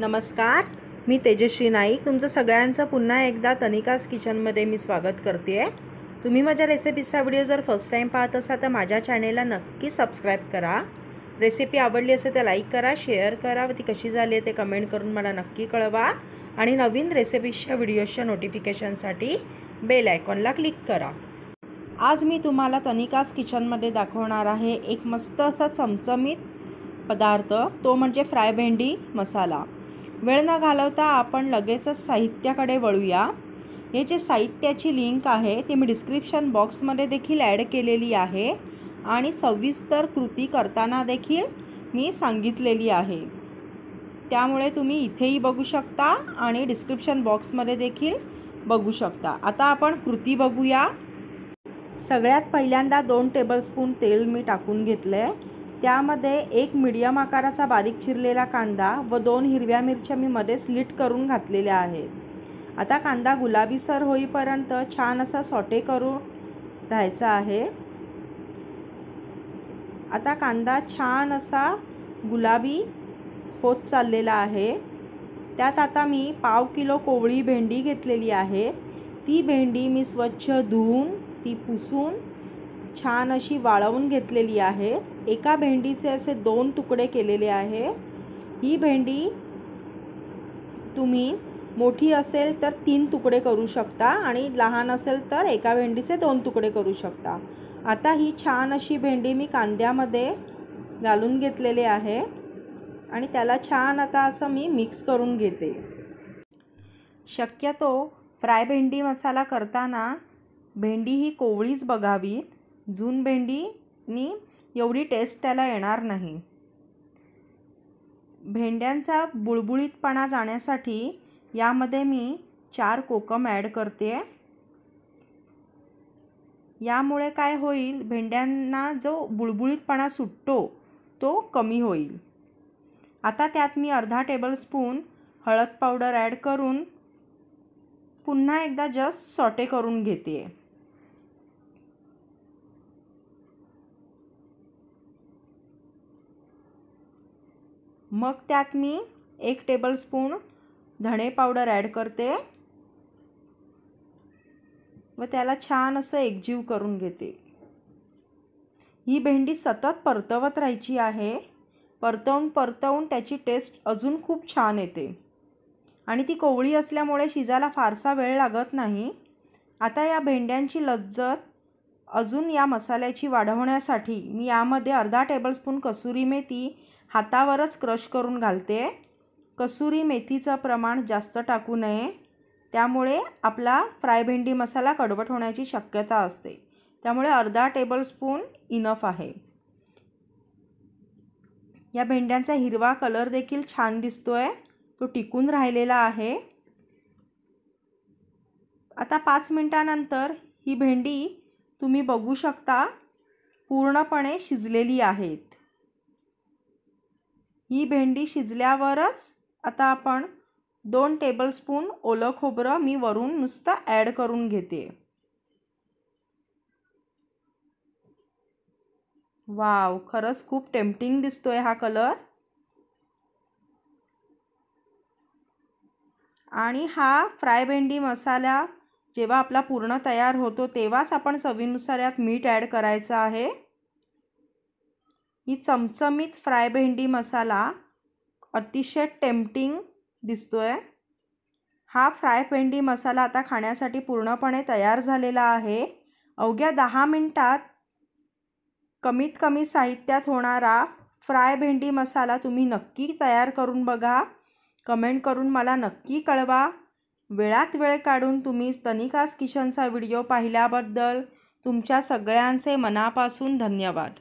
नमस्कार मी तेजश्री नाईक तुमचं सगळ्यांचं पुन्हा एकदा तनिकास किचनमध्ये मी स्वागत करते आहे तुम्ही माझ्या रेसिपीचा व्हिडिओ जर फर्स्ट टाईम पाहत असाल तर माझ्या चॅनेलला नक्की सबस्क्राईब करा रेसिपी आवडली असेल तर लाईक करा शेअर करा व ती कशी झाली आहे ते कमेंट करून मला नक्की कळवा आणि नवीन रेसिपीजच्या व्हिडिओजच्या नोटिफिकेशनसाठी बेल आयकॉनला क्लिक करा आज मी तुम्हाला तनिकास किचनमध्ये दाखवणार आहे एक मस्त असा चमचमीत पदार्थ तो म्हणजे फ्राय भेंडी मसाला वेळ न घालवता आपण लगेचच साहित्याकडे वळूया हे जे साहित्याची लिंक आहे ती मी डिस्क्रिप्शन बॉक्समध्ये देखील ॲड केलेली आहे आणि सविस्तर कृती करताना देखील मी सांगितलेली आहे त्यामुळे तुम्ही इथेही बघू शकता आणि डिस्क्रिप्शन बॉक्समध्ये देखील बघू शकता आता आपण कृती बघूया सगळ्यात पहिल्यांदा दोन टेबलस्पून तेल मी टाकून घेतलं आहे त्यामध्ये एक मिडियम आकाराचा बारीक चिरलेला कांदा व दोन हिरव्या मिरच्या मी मध्ये स्लिट करून घातलेल्या आहेत आता कांदा गुलाबीसर होईपर्यंत छान असा सॉटे करून राहायचा आहे आता कांदा छान असा गुलाबी होत चाललेला आहे त्यात आता मी पाव किलो कोवळी भेंडी घेतलेली आहे ती भेंडी मी स्वच्छ धुवून ती पुसून छान अशी वाळवून घेतलेली आहे एका भेंडीचे असे दोन तुकडे केलेले आहे ही भेंडी तुम्ही मोठी असेल तर तीन तुकडे करू शकता आणि लहान असेल तर एका भेंडीचे दोन तुकडे करू शकता आता ही छान अशी भेंडी मी कांद्यामध्ये घालून घेतलेली आहे आणि त्याला छान आता असं मी मिक्स करून घेते शक्यतो फ्राय भेंडी मसाला करताना भेंडी ही कोवळीच बघावीत जून भेंडीनी एवढी टेस्ट त्याला येणार नाही भेंड्यांचा बुळबुळीतपणा जाण्यासाठी यामध्ये मी चार कोकम ॲड करते यामुळे काय होईल भेंड्यांना जो बुळबुळीतपणा सुटतो तो कमी होईल आता त्यात मी अर्धा टेबलस्पून हळद पावडर ॲड करून पुन्हा एकदा जस्ट सॉटे करून घेते मग त्यात मी एक टेबलस्पून धणे पावडर ॲड करते व त्याला छान असं एकजीव करून घेते ही भेंडी सतत परतवत राहायची आहे परतवून परतवून त्याची टेस्ट अजून खूप छान येते आणि ती कोवळी असल्यामुळे शिजायला फारसा वेळ लागत नाही आता या भेंड्यांची लज्जत अजून या मसाल्याची वाढवण्यासाठी मी यामध्ये अर्धा टेबलस्पून कसुरी मेथी हातावरच क्रश करून घालते कसुरी मेथीचं प्रमाण जास्त टाकू नये त्यामुळे आपला फ्राय भेंडी मसाला कडवट होण्याची शक्यता असते त्यामुळे अर्धा टेबलस्पून इनफ आहे या भेंड्यांचा हिरवा कलर देखील छान दिसतोय तो टिकून राहिलेला आहे आता पाच मिनटानंतर ही भेंडी तुम्ही बघू शकता पूर्णपणे शिजलेली आहेत ही भेंडी शिजल्यावरच आता आपण दोन टेबलस्पून ओलं खोबरं मी वरून नुसतं ॲड करून घेते वाव खरंच खूप टेम्पटिंग दिसतोय हा कलर आणि हा फ्राय भेंडी मसाला जेव्हा आपला पूर्ण तयार होतो तेव्हाच आपण चवीनुसार यात मीठ ॲड करायचं आहे ही चमचमीत फ्राय भेंडी मसाला अतिशय टेम्पटिंग दिसतो आहे हा फ्राय भेंडी मसाला आता खाण्यासाठी पूर्णपणे तयार झालेला आहे अवघ्या दहा मिनटात कमीत कमी साहित्यात होणारा फ्राय भेंडी मसाला तुम्ही नक्की तयार करून बघा कमेंट करून मला नक्की कळवा वेळात वेळ काढून तुम्ही तनिकास किशनचा व्हिडिओ पाहिल्याबद्दल तुमच्या सगळ्यांचे मनापासून धन्यवाद